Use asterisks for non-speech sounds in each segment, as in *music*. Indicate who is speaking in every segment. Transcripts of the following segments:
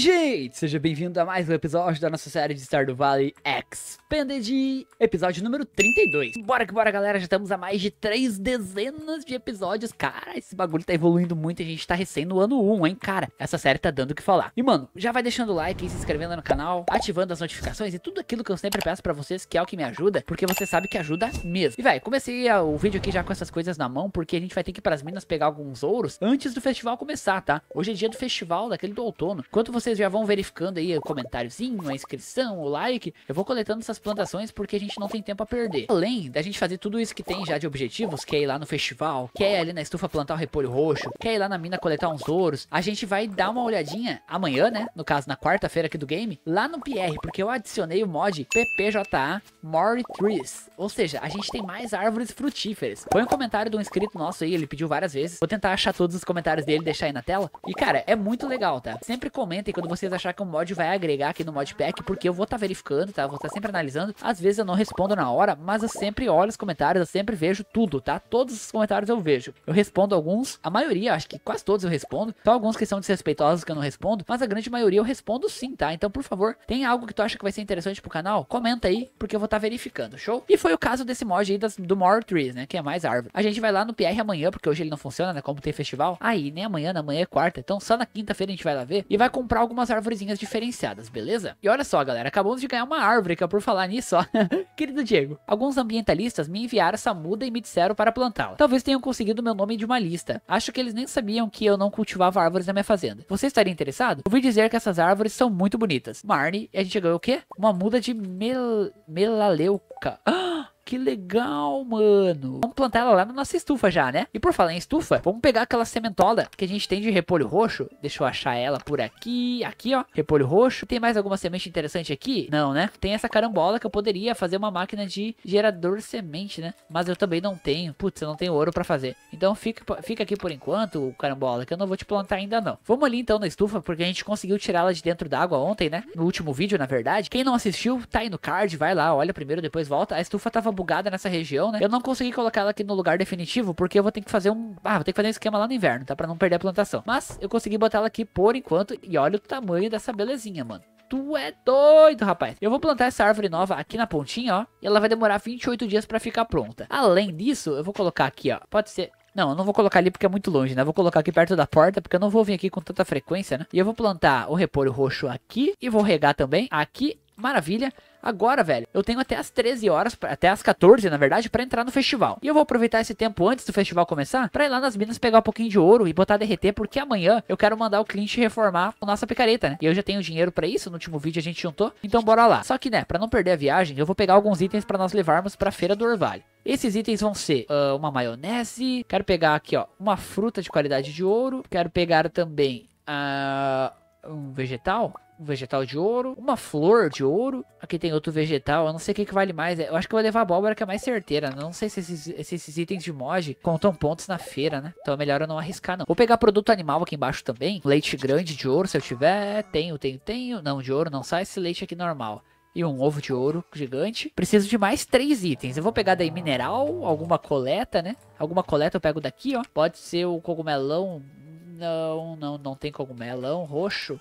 Speaker 1: gente! Seja bem-vindo a mais um episódio da nossa série de Star do Valley Expanded, episódio número 32. Bora que bora, galera! Já estamos a mais de três dezenas de episódios. Cara, esse bagulho tá evoluindo muito e a gente tá recém no ano 1, hein, cara? Essa série tá dando o que falar. E, mano, já vai deixando o like e se inscrevendo no canal, ativando as notificações e tudo aquilo que eu sempre peço pra vocês, que é o que me ajuda, porque você sabe que ajuda mesmo. E, velho, comecei o vídeo aqui já com essas coisas na mão, porque a gente vai ter que ir pras minas pegar alguns ouros antes do festival começar, tá? Hoje é dia do festival, daquele do outono. Enquanto você vocês já vão verificando aí o comentáriozinho, a inscrição, o like. Eu vou coletando essas plantações porque a gente não tem tempo a perder. Além da gente fazer tudo isso que tem já de objetivos, que é ir lá no festival, que é ir ali na estufa plantar o repolho roxo, que é ir lá na mina coletar uns ouros, a gente vai dar uma olhadinha amanhã, né? No caso, na quarta-feira aqui do game, lá no PR, porque eu adicionei o mod PPJA More Trees. Ou seja, a gente tem mais árvores frutíferas. Põe um comentário de um inscrito nosso aí, ele pediu várias vezes. Vou tentar achar todos os comentários dele, deixar aí na tela. E, cara, é muito legal, tá? Sempre comentem comentem quando vocês acharem que um mod vai agregar aqui no modpack, porque eu vou estar tá verificando, tá? vou estar tá sempre analisando. Às vezes eu não respondo na hora, mas eu sempre olho os comentários, eu sempre vejo tudo, tá? Todos os comentários eu vejo. Eu respondo alguns, a maioria, acho que quase todos eu respondo. Só alguns que são desrespeitosos que eu não respondo, mas a grande maioria eu respondo sim, tá? Então, por favor, tem algo que tu acha que vai ser interessante pro canal? Comenta aí, porque eu vou estar tá verificando, show? E foi o caso desse mod aí das, do More Trees, né? Que é mais árvore. A gente vai lá no PR amanhã, porque hoje ele não funciona, né? Como tem festival. Aí, nem amanhã, manhã é quarta. Então, só na quinta-feira a gente vai lá ver e vai comprar comprar algumas árvorezinhas diferenciadas, beleza? E olha só, galera, acabamos de ganhar uma árvore que é por falar nisso, ó. *laughs* Querido Diego, alguns ambientalistas me enviaram essa muda e me disseram para plantá-la. Talvez tenham conseguido meu nome de uma lista. Acho que eles nem sabiam que eu não cultivava árvores na minha fazenda. Você estaria interessado? Ouvi dizer que essas árvores são muito bonitas. Marne, a gente ganhou o quê? Uma muda de mel... melaleuca. *gasps* Ah! que legal, mano. Vamos plantar ela lá na nossa estufa já, né? E por falar em estufa, vamos pegar aquela sementola que a gente tem de repolho roxo. Deixa eu achar ela por aqui. Aqui, ó. Repolho roxo. Tem mais alguma semente interessante aqui? Não, né? Tem essa carambola que eu poderia fazer uma máquina de gerador semente, né? Mas eu também não tenho. Putz, eu não tenho ouro pra fazer. Então fica, fica aqui por enquanto, carambola, que eu não vou te plantar ainda não. Vamos ali então na estufa, porque a gente conseguiu tirá-la de dentro d'água ontem, né? No último vídeo, na verdade. Quem não assistiu, tá aí no card, vai lá, olha primeiro, depois volta. A estufa tava bugada nessa região, né? Eu não consegui colocar ela aqui no lugar definitivo, porque eu vou ter que fazer um... Ah, vou ter que fazer um esquema lá no inverno, tá? Pra não perder a plantação. Mas eu consegui botar ela aqui por enquanto, e olha o tamanho dessa belezinha, mano tu é doido, rapaz. Eu vou plantar essa árvore nova aqui na pontinha, ó. E ela vai demorar 28 dias pra ficar pronta. Além disso, eu vou colocar aqui, ó. Pode ser... Não, eu não vou colocar ali porque é muito longe, né? vou colocar aqui perto da porta, porque eu não vou vir aqui com tanta frequência, né? E eu vou plantar o repolho roxo aqui. E vou regar também aqui Maravilha. Agora, velho, eu tenho até as 13 horas, até as 14, na verdade, para entrar no festival. E eu vou aproveitar esse tempo antes do festival começar para ir lá nas minas pegar um pouquinho de ouro e botar derreter, porque amanhã eu quero mandar o cliente reformar a nossa picareta, né? E eu já tenho dinheiro para isso, no último vídeo a gente juntou. Então bora lá. Só que, né, para não perder a viagem, eu vou pegar alguns itens para nós levarmos para feira do Orvalho. Esses itens vão ser uh, uma maionese, quero pegar aqui, ó, uma fruta de qualidade de ouro, quero pegar também uh, um vegetal um vegetal de ouro, uma flor de ouro. Aqui tem outro vegetal, eu não sei o que, que vale mais. Eu acho que eu vou levar a abóbora, que é mais certeira. Né? Não sei se esses, se esses itens de mod contam pontos na feira, né? Então é melhor eu não arriscar, não. Vou pegar produto animal aqui embaixo também. Leite grande de ouro, se eu tiver. Tenho, tenho, tenho. Não, de ouro não sai esse leite aqui normal e um ovo de ouro gigante. Preciso de mais três itens. Eu vou pegar daí mineral, alguma coleta, né? Alguma coleta eu pego daqui, ó. Pode ser o cogumelão. Não, não, não tem cogumelão roxo.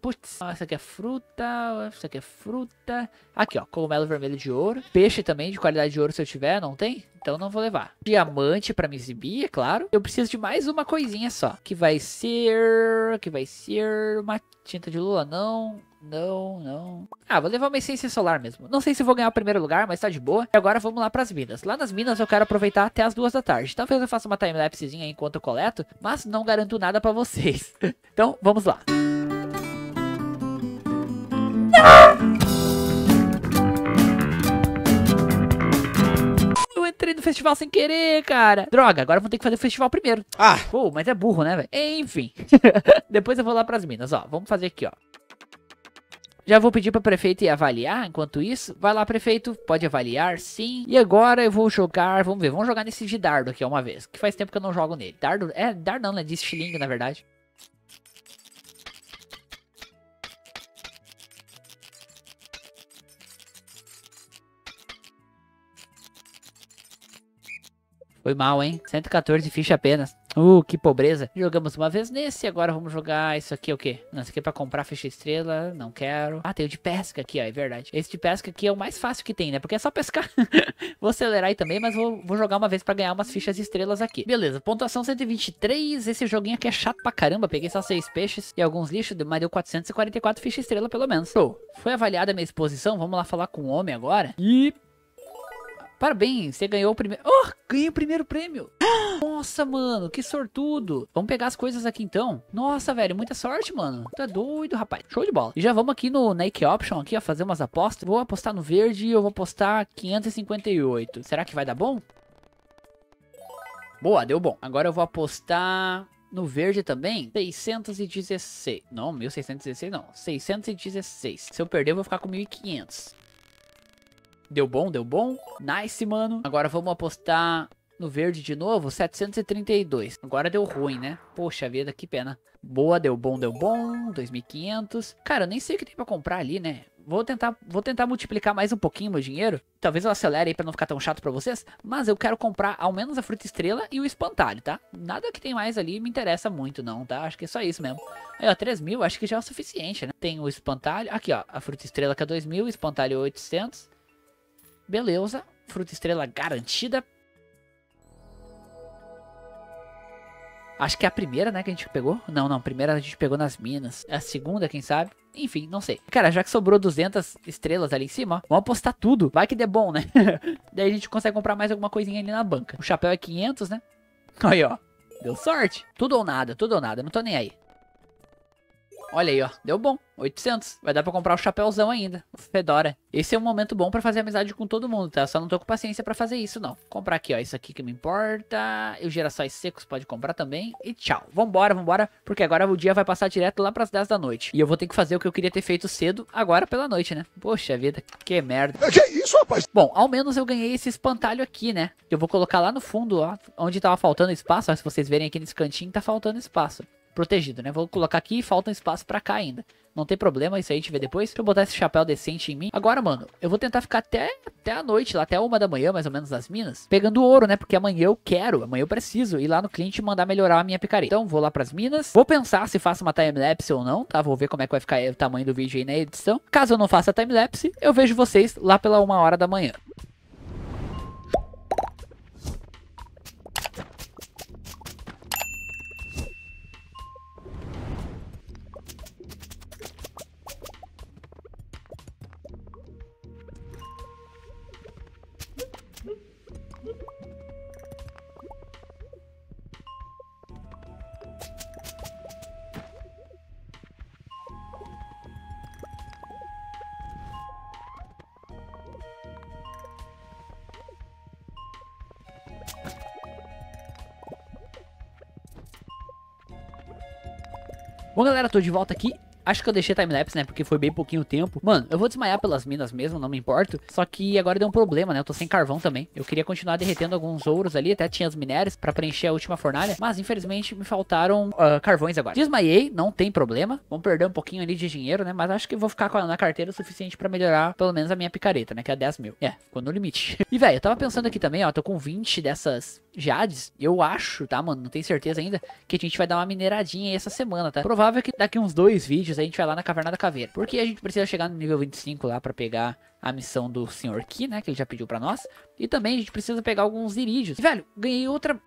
Speaker 1: Putz, essa aqui é fruta, essa aqui é fruta. Aqui, ó, cogumelo vermelho de ouro. Peixe também, de qualidade de ouro, se eu tiver, não tem? Então não vou levar. Diamante pra me exibir, é claro. Eu preciso de mais uma coisinha só. Que vai ser... Que vai ser... Uma tinta de lua, não... Não, não. Ah, vou levar uma essência solar mesmo. Não sei se vou ganhar o primeiro lugar, mas tá de boa. E agora vamos lá pras minas. Lá nas minas eu quero aproveitar até as duas da tarde. Talvez eu faça uma timelapsezinha enquanto eu coleto, mas não garanto nada pra vocês. *laughs* então, vamos lá. Música eu entrei no festival sem querer, cara. Droga, agora vou ter que fazer o festival primeiro. Ah. Pô, mas é burro, né, velho? Enfim. *laughs* Depois eu vou lá pras minas, ó. Vamos fazer aqui, ó. Já vou pedir para prefeito ir avaliar enquanto isso. Vai lá, prefeito, pode avaliar, sim. E agora eu vou jogar, vamos ver, vamos jogar nesse de dardo aqui uma vez, que faz tempo que eu não jogo nele. Dardo, é, dardo não, né? de estilingue, na verdade. Foi mal, hein? 114 fichas apenas. Uh, que pobreza. Jogamos uma vez nesse, agora vamos jogar isso aqui o quê? Não, isso aqui é pra comprar ficha estrela, não quero. Ah, tem o de pesca aqui, ó, é verdade. Esse de pesca aqui é o mais fácil que tem, né? Porque é só pescar. *laughs* vou acelerar aí também, mas vou, vou jogar uma vez pra ganhar umas fichas estrelas aqui. Beleza, pontuação 123. Esse joguinho aqui é chato pra caramba. Peguei só seis peixes e alguns lixos, mas deu 444 fichas estrela pelo menos. Show. Foi avaliada a minha exposição, vamos lá falar com o homem agora. E Parabéns, você ganhou o primeiro. Oh, ganhei o primeiro prêmio! Nossa, mano, que sortudo! Vamos pegar as coisas aqui então. Nossa, velho, muita sorte, mano. Tá doido, rapaz. Show de bola. E já vamos aqui no Nike Option aqui, ó, fazer umas apostas. Vou apostar no verde e eu vou apostar 558. Será que vai dar bom? Boa, deu bom. Agora eu vou apostar no verde também, 616. Não, 1616 não, 616. Se eu perder, eu vou ficar com 1500. Deu bom, deu bom. Nice, mano. Agora vamos apostar no verde de novo. 732. Agora deu ruim, né? Poxa vida, que pena. Boa, deu bom, deu bom. 2.500. Cara, eu nem sei o que tem pra comprar ali, né? Vou tentar, vou tentar multiplicar mais um pouquinho meu dinheiro. Talvez eu acelere aí pra não ficar tão chato pra vocês. Mas eu quero comprar ao menos a fruta estrela e o espantalho, tá? Nada que tem mais ali me interessa muito não, tá? Acho que é só isso mesmo. Aí, ó, 3 mil, acho que já é o suficiente, né? Tem o espantalho. Aqui, ó, a fruta estrela que é 2 mil, espantalho 800. É Beleza, fruta estrela garantida. Acho que é a primeira, né, que a gente pegou. Não, não, a primeira a gente pegou nas minas. É a segunda, quem sabe? Enfim, não sei. Cara, já que sobrou 200 estrelas ali em cima, ó, vamos apostar tudo. Vai que dê bom, né? *laughs* Daí a gente consegue comprar mais alguma coisinha ali na banca. O chapéu é 500, né? Aí, ó. Deu sorte. Tudo ou nada, tudo ou nada. Não tô nem aí. Olha aí, ó. Deu bom. 800. Vai dar pra comprar o chapéuzão ainda. O Fedora. Esse é um momento bom pra fazer amizade com todo mundo, tá? Só não tô com paciência pra fazer isso, não. Comprar aqui, ó. Isso aqui que me importa. E os girassóis secos pode comprar também. E tchau. Vambora, vambora. Porque agora o dia vai passar direto lá pras 10 da noite. E eu vou ter que fazer o que eu queria ter feito cedo, agora pela noite, né? Poxa vida, que merda. É, que isso, rapaz? Bom, ao menos eu ganhei esse espantalho aqui, né? Eu vou colocar lá no fundo, ó. Onde tava faltando espaço, ó. Se vocês verem aqui nesse cantinho, tá faltando espaço protegido, né? Vou colocar aqui e falta um espaço pra cá ainda. Não tem problema, isso aí a gente vê depois. Deixa eu botar esse chapéu decente em mim. Agora, mano, eu vou tentar ficar até, até a noite, lá até uma da manhã, mais ou menos, nas minas, pegando ouro, né? Porque amanhã eu quero, amanhã eu preciso ir lá no cliente mandar melhorar a minha picareta. Então, vou lá pras minas, vou pensar se faço uma timelapse ou não, tá? Vou ver como é que vai ficar o tamanho do vídeo aí na edição. Caso eu não faça timelapse, eu vejo vocês lá pela uma hora da manhã. Bom, galera, tô de volta aqui. Acho que eu deixei timelapse, né? Porque foi bem pouquinho tempo. Mano, eu vou desmaiar pelas minas mesmo, não me importo. Só que agora deu um problema, né? Eu tô sem carvão também. Eu queria continuar derretendo alguns ouros ali. Até tinha os minérios pra preencher a última fornalha. Mas, infelizmente, me faltaram uh, carvões agora. Desmaiei, não tem problema. Vamos perder um pouquinho ali de dinheiro, né? Mas acho que vou ficar com na carteira o suficiente pra melhorar pelo menos a minha picareta, né? Que é 10 mil. É, ficou no limite. *laughs* e, velho, eu tava pensando aqui também, ó. Tô com 20 dessas Jades, eu acho, tá, mano? Não tenho certeza ainda. Que a gente vai dar uma mineradinha aí essa semana, tá? Provável que daqui uns dois vídeos a gente vai lá na Caverna da Caveira. Porque a gente precisa chegar no nível 25 lá pra pegar a missão do Sr. Ki, né? Que ele já pediu pra nós. E também a gente precisa pegar alguns irídeos. E, velho, ganhei outra...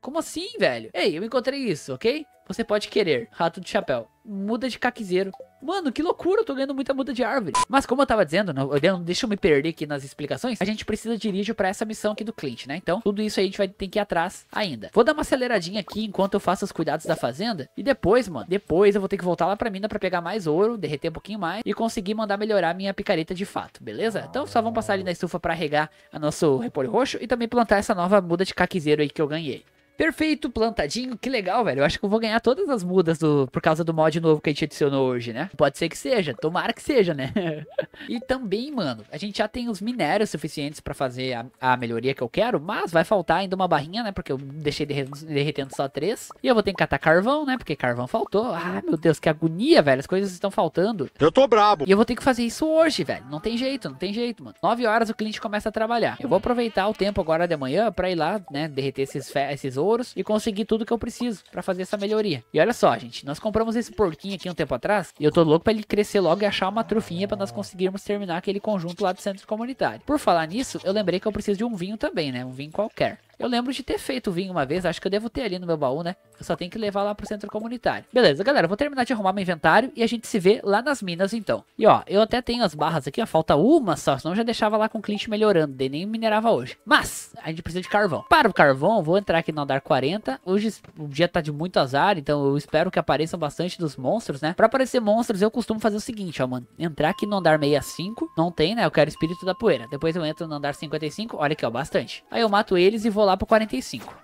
Speaker 1: Como assim, velho? Ei, eu encontrei isso, ok? Você pode querer. Rato de chapéu. Muda de caquizeiro mano, que loucura, eu tô ganhando muita muda de árvore. Mas como eu tava dizendo, não, né, deixa eu me perder aqui nas explicações, a gente precisa dirigir pra essa missão aqui do Clint, né? Então, tudo isso aí a gente vai ter que ir atrás ainda. Vou dar uma aceleradinha aqui enquanto eu faço os cuidados da fazenda. E depois, mano, depois eu vou ter que voltar lá pra mina pra pegar mais ouro, derreter um pouquinho mais e conseguir mandar melhorar minha picareta de fato, beleza? Então só vamos passar ali na estufa pra regar a nosso repolho roxo e também plantar essa nova muda de caquizeiro aí que eu ganhei. Perfeito, plantadinho, que legal, velho. Eu acho que eu vou ganhar todas as mudas do, por causa do mod novo que a gente adicionou hoje, né? Pode ser que seja, tomara que seja, né? *laughs* e também, mano, a gente já tem os minérios suficientes para fazer a, a, melhoria que eu quero, mas vai faltar ainda uma barrinha, né? Porque eu deixei derretendo só três. E eu vou ter que catar carvão, né? Porque carvão faltou. Ah, meu Deus, que agonia, velho. As coisas estão faltando. Eu tô brabo. E eu vou ter que fazer isso hoje, velho. Não tem jeito, não tem jeito, mano. Nove horas o cliente começa a trabalhar. Eu vou aproveitar o tempo agora de manhã para ir lá, né? Derreter esses, esses tesouros e conseguir tudo que eu preciso para fazer essa melhoria. E olha só, gente, nós compramos esse porquinho aqui um tempo atrás e eu tô louco para ele crescer logo e achar uma trufinha para nós conseguirmos terminar aquele conjunto lá do centro comunitário. Por falar nisso, eu lembrei que eu preciso de um vinho também, né? Um vinho qualquer. Eu lembro de ter feito vinho uma vez, acho que eu devo ter ali no meu baú, né? Eu só tenho que levar lá pro centro comunitário. Beleza, galera, vou terminar de arrumar meu inventário e a gente se vê lá nas minas então. E ó, eu até tenho as barras aqui, ó, falta uma só, senão eu já deixava lá com o cliente melhorando, nem minerava hoje. Mas, a gente precisa de carvão. Para o carvão, vou entrar aqui no andar 40. Hoje o dia tá de muito azar, então eu espero que apareçam bastante dos monstros, né? Pra aparecer monstros, eu costumo fazer o seguinte, ó, mano. Entrar aqui no andar 65, não tem, né? Eu quero espírito da poeira. Depois eu entro no andar 55, olha aqui, ó, bastante. Aí eu mato eles e vou vou lá pro 45.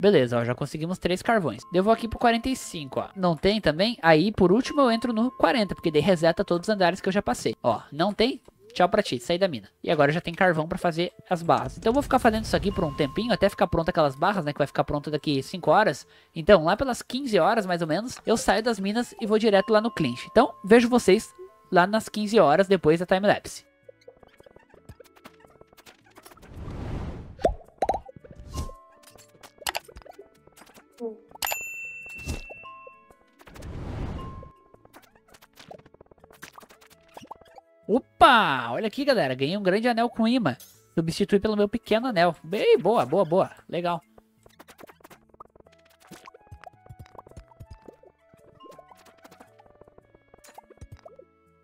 Speaker 1: Beleza, ó, já conseguimos 3 carvões. Eu vou aqui pro 45, ó. Não tem também? Aí, por último, eu entro no 40, porque daí reseta todos os andares que eu já passei. Ó, não tem? Tchau pra ti, saí da mina. E agora já tem carvão pra fazer as barras. Então eu vou ficar fazendo isso aqui por um tempinho, até ficar pronta aquelas barras, né? Que vai ficar pronta daqui 5 horas. Então, lá pelas 15 horas, mais ou menos, eu saio das minas e vou direto lá no clinch. Então, vejo vocês lá nas 15 horas depois da timelapse. Opa! Olha aqui, galera. Ganhei um grande anel com imã. Substituí pelo meu pequeno anel. Bem, boa, boa, boa. Legal.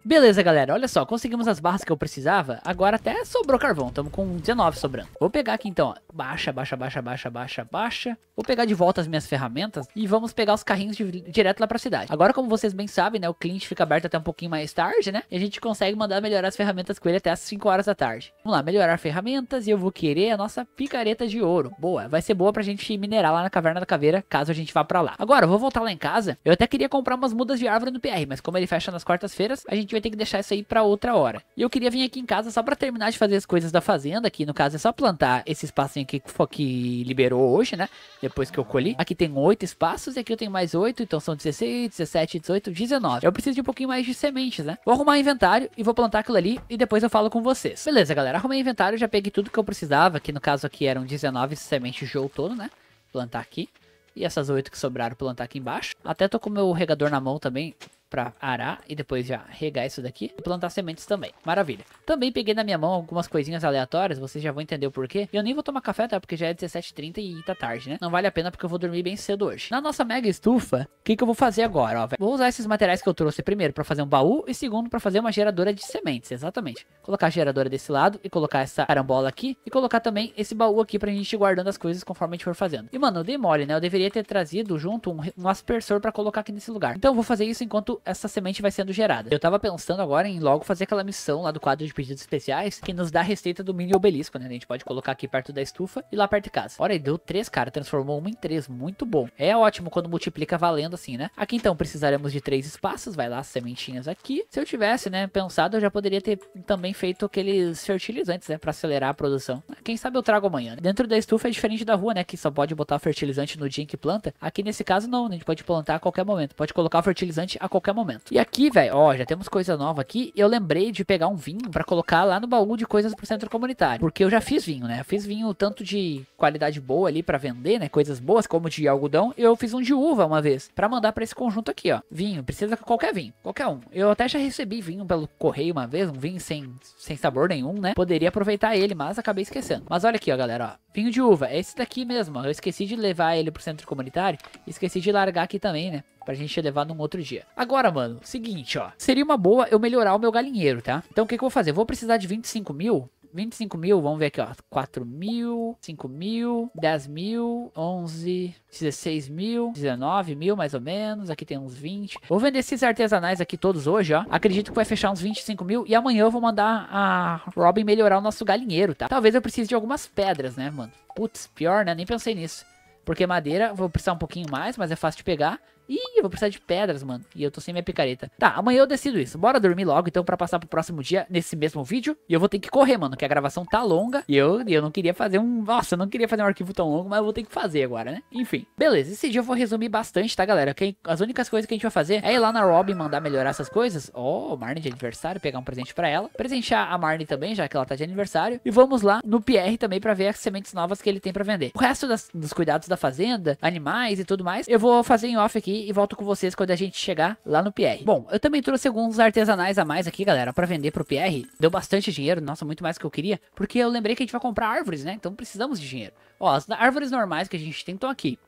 Speaker 1: Beleza, galera. Olha só, conseguimos as barras que eu precisava. Agora até sobrou carvão. Estamos com 19 sobrando. Vou pegar aqui então, ó. Baixa, baixa, baixa, baixa, baixa, baixa. Vou pegar de volta as minhas ferramentas e vamos pegar os carrinhos de, direto lá pra cidade. Agora, como vocês bem sabem, né? O cliente fica aberto até um pouquinho mais tarde, né? E a gente consegue mandar melhorar as ferramentas com ele até as 5 horas da tarde. Vamos lá, melhorar ferramentas e eu vou querer a nossa picareta de ouro. Boa, vai ser boa pra gente minerar lá na Caverna da Caveira, caso a gente vá pra lá. Agora, eu vou voltar lá em casa. Eu até queria comprar umas mudas de árvore no PR, mas como ele fecha nas quartas-feiras, a gente vai vai ter que deixar isso aí para outra hora. E eu queria vir aqui em casa só para terminar de fazer as coisas da fazenda, que no caso é só plantar esse espacinho aqui que liberou hoje, né? Depois que eu colhi. Aqui tem oito espaços e aqui eu tenho mais oito, então são 16, 17, 18, 19. Eu preciso de um pouquinho mais de sementes, né? Vou arrumar inventário e vou plantar aquilo ali e depois eu falo com vocês. Beleza, galera, arrumei inventário, já peguei tudo que eu precisava, que no caso aqui eram 19 sementes de outono, né? Plantar aqui. E essas oito que sobraram plantar aqui embaixo. Até tô com o meu regador na mão também, para arar e depois já regar isso daqui e plantar sementes também. Maravilha. Também peguei na minha mão algumas coisinhas aleatórias, vocês já vão entender o porquê. E Eu nem vou tomar café, tá? Porque já é 17h30 e tá tarde, né? Não vale a pena porque eu vou dormir bem cedo hoje. Na nossa mega estufa, o que, que eu vou fazer agora, ó, Vou usar esses materiais que eu trouxe primeiro para fazer um baú e segundo para fazer uma geradora de sementes, exatamente. Colocar a geradora desse lado e colocar essa carambola aqui e colocar também esse baú aqui pra gente ir guardando as coisas conforme a gente for fazendo. E, mano, eu dei mole, né? Eu deveria ter trazido junto um, um aspersor para colocar aqui nesse lugar. Então eu vou fazer isso enquanto essa semente vai sendo gerada. Eu tava pensando agora em logo fazer aquela missão lá do quadro de pedidos especiais que nos dá a receita do mini obelisco, né? A gente pode colocar aqui perto da estufa e lá perto de casa. Olha, deu três, cara. Transformou uma em três. Muito bom. É ótimo quando multiplica valendo assim, né? Aqui então precisaremos de três espaços. Vai lá, as sementinhas aqui. Se eu tivesse, né, pensado, eu já poderia ter também feito aqueles fertilizantes, né? Pra acelerar a produção. Quem sabe eu trago amanhã. Dentro da estufa é diferente da rua, né? Que só pode botar fertilizante no dia em que planta. Aqui nesse caso não, A gente pode plantar a qualquer momento. Pode colocar fertilizante a qualquer qualquer momento. E aqui, velho, ó, já temos coisa nova aqui. Eu lembrei de pegar um vinho para colocar lá no baú de coisas pro centro comunitário. Porque eu já fiz vinho, né? Eu fiz vinho tanto de qualidade boa ali para vender, né? Coisas boas, como de algodão. Eu fiz um de uva uma vez, para mandar para esse conjunto aqui, ó. Vinho, precisa qualquer vinho, qualquer um. Eu até já recebi vinho pelo correio uma vez, um vinho sem, sem sabor nenhum, né? Poderia aproveitar ele, mas acabei esquecendo. Mas olha aqui, ó, galera, ó. Vinho de uva, é esse daqui mesmo, ó. Eu esqueci de levar ele pro centro comunitário esqueci de largar aqui também, né? pra gente levar num outro dia. Agora, mano, seguinte, ó. Seria uma boa eu melhorar o meu galinheiro, tá? Então, o que, que eu vou fazer? Vou precisar de 25 mil 25 mil, vamos ver aqui, ó. 4 mil, 5 mil, 10 mil, 11, 16 mil, 19 mil, mais ou menos. Aqui tem uns 20. Vou vender esses artesanais aqui todos hoje, ó. Acredito que vai fechar uns 25 mil. E amanhã eu vou mandar a Robin melhorar o nosso galinheiro, tá? Talvez eu precise de algumas pedras, né, mano? Putz, pior, né? Nem pensei nisso. Porque madeira, vou precisar um pouquinho mais, mas é fácil de pegar. Ih, eu vou precisar de pedras, mano. E eu tô sem minha picareta. Tá, amanhã eu decido isso. Bora dormir logo, então, pra passar pro próximo dia, nesse mesmo vídeo. E eu vou ter que correr, mano, que a gravação tá longa. E eu, eu não queria fazer um... Nossa, eu não queria fazer um arquivo tão longo, mas eu vou ter que fazer agora, né? Enfim. Beleza, esse dia eu vou resumir bastante, tá, galera? Que as únicas coisas que a gente vai fazer é ir lá na Robin, mandar melhorar essas coisas. Ó, oh, Marnie de aniversário, pegar um presente pra ela. Presentear a Marnie também, já que ela tá de aniversário. E vamos lá no PR também pra ver as sementes novas que ele tem pra vender. O resto das, dos cuidados da fazenda, animais e tudo mais, eu vou fazer em off aqui e volto com vocês quando a gente chegar lá no PR. Bom, eu também trouxe alguns artesanais a mais aqui, galera, para vender pro PR. Deu bastante dinheiro, nossa, muito mais do que eu queria, porque eu lembrei que a gente vai comprar árvores, né? Então precisamos de dinheiro. Ó, as árvores normais que a gente tem estão aqui.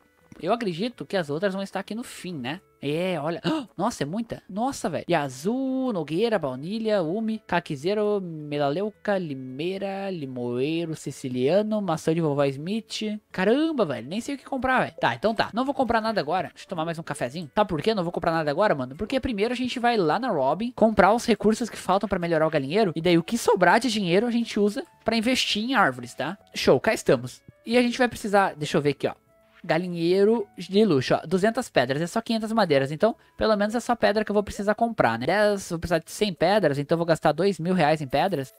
Speaker 1: Eu acredito que as outras vão estar aqui no fim, né? É, olha. *gasps* Nossa, é muita. Nossa, velho. Azul, Nogueira, Baunilha, Umi, Caquizeiro, Melaleuca, Limeira, Limoeiro, Siciliano, Maçã de Vovó Smith. Caramba, velho. Nem sei o que comprar, velho. Tá, então tá. Não vou comprar nada agora. Deixa eu tomar mais um cafezinho. Tá, por que não vou comprar nada agora, mano? Porque primeiro a gente vai lá na Robin comprar os recursos que faltam pra melhorar o galinheiro. E daí o que sobrar de dinheiro a gente usa pra investir em árvores, tá? Show, cá estamos. E a gente vai precisar, deixa eu ver aqui, ó. Galinheiro de luxo, ó, 200 pedras, é só 500 madeiras, então pelo menos é só pedra que eu vou precisar comprar, né? 10, vou precisar de 100 pedras, então eu vou gastar 2 mil reais em pedras.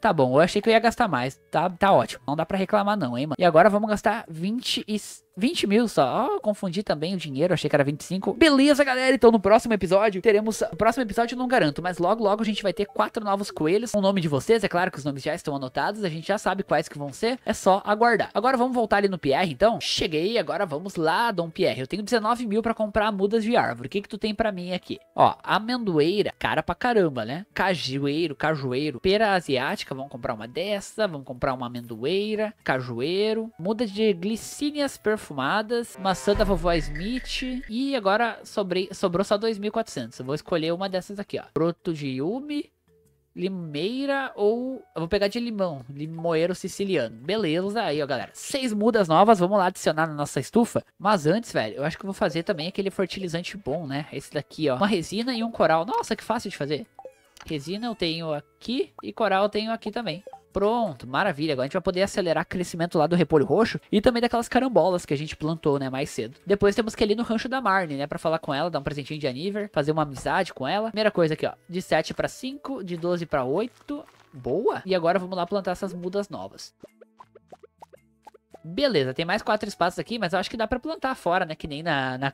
Speaker 1: Tá bom, eu achei que eu ia gastar mais, tá, tá ótimo, não dá pra reclamar não, hein, mano? E agora vamos gastar 20 e... 20 mil só. Oh, confundi também o dinheiro, achei que era 25. Beleza, galera. Então no próximo episódio teremos. O próximo episódio eu não garanto, mas logo, logo a gente vai ter quatro novos coelhos. com O nome de vocês, é claro que os nomes já estão anotados. A gente já sabe quais que vão ser. É só aguardar. Agora vamos voltar ali no Pierre, então. Cheguei, agora vamos lá, Dom Pierre. Eu tenho 19 mil pra comprar mudas de árvore. O que que tu tem pra mim aqui? Ó, amendoeira, cara pra caramba, né? Cajueiro, cajueiro. Pera asiática, vamos comprar uma dessa. Vamos comprar uma amendoeira. Cajueiro. Muda de glicínias perfumadas perfumadas, maçã da vovó Smith. E agora sobrou só 2.400. Eu vou escolher uma dessas aqui, ó. Broto de Yumi, limeira ou... Eu vou pegar de limão, limoeiro siciliano. Beleza, aí ó galera. Seis mudas novas, vamos lá adicionar na nossa estufa. Mas antes, velho, eu acho que eu vou fazer também aquele fertilizante bom, né? Esse daqui, ó. Uma resina e um coral. Nossa, que fácil de fazer. Resina eu tenho aqui e coral eu tenho aqui também. Pronto, maravilha. Agora a gente vai poder acelerar o crescimento lá do repolho roxo e também daquelas carambolas que a gente plantou, né, mais cedo. Depois temos que ir ali no rancho da Marne, né, para falar com ela, dar um presentinho de aniver, fazer uma amizade com ela. Primeira coisa aqui, ó, de 7 para 5, de 12 para 8. Boa. E agora vamos lá plantar essas mudas novas. Beleza, tem mais quatro espaços aqui, mas eu acho que dá pra plantar fora, né? Que nem na, na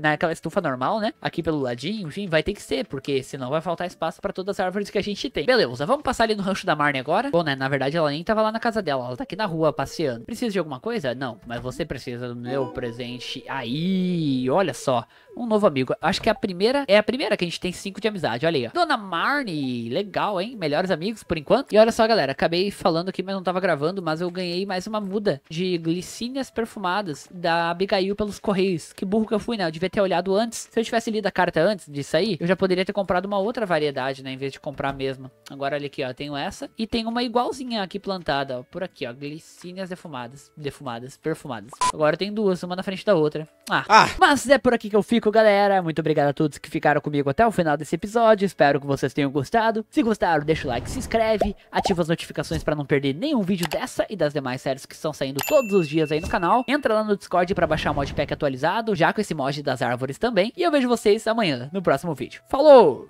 Speaker 1: naquela né, estufa normal, né? Aqui pelo ladinho, enfim, vai ter que ser, porque senão vai faltar espaço para todas as árvores que a gente tem. Beleza, vamos passar ali no rancho da Marne agora. Bom, né, na verdade ela nem tava lá na casa dela, ela tá aqui na rua passeando. Precisa de alguma coisa? Não, mas você precisa do meu presente. Aí, olha só, um novo amigo. Acho que é a primeira, é a primeira que a gente tem cinco de amizade, olha aí. Ó. Dona Marne, legal, hein? Melhores amigos por enquanto. E olha só, galera, acabei falando aqui, mas não tava gravando, mas eu ganhei mais uma muda de glicínias perfumadas da Abigail pelos correios. Que burro que eu fui, né? devia ter olhado antes. Se eu tivesse lido a carta antes disso aí, eu já poderia ter comprado uma outra variedade, né? Em vez de comprar a mesma. Agora olha aqui, ó. Tenho essa e tem uma igualzinha aqui plantada, ó. Por aqui, ó. Glicínias defumadas. Defumadas. Perfumadas. Agora tem duas, uma na frente da outra. Ah. ah. Mas é por aqui que eu fico, galera. Muito obrigado a todos que ficaram comigo até o final desse episódio. Espero que vocês tenham gostado. Se gostaram, deixa o like, se inscreve, ativa as notificações para não perder nenhum vídeo dessa e das demais séries que estão saindo todos os dias aí no canal. Entra lá no Discord para baixar o modpack atualizado, já com esse mod das Árvores também. E eu vejo vocês amanhã no próximo vídeo. Falou!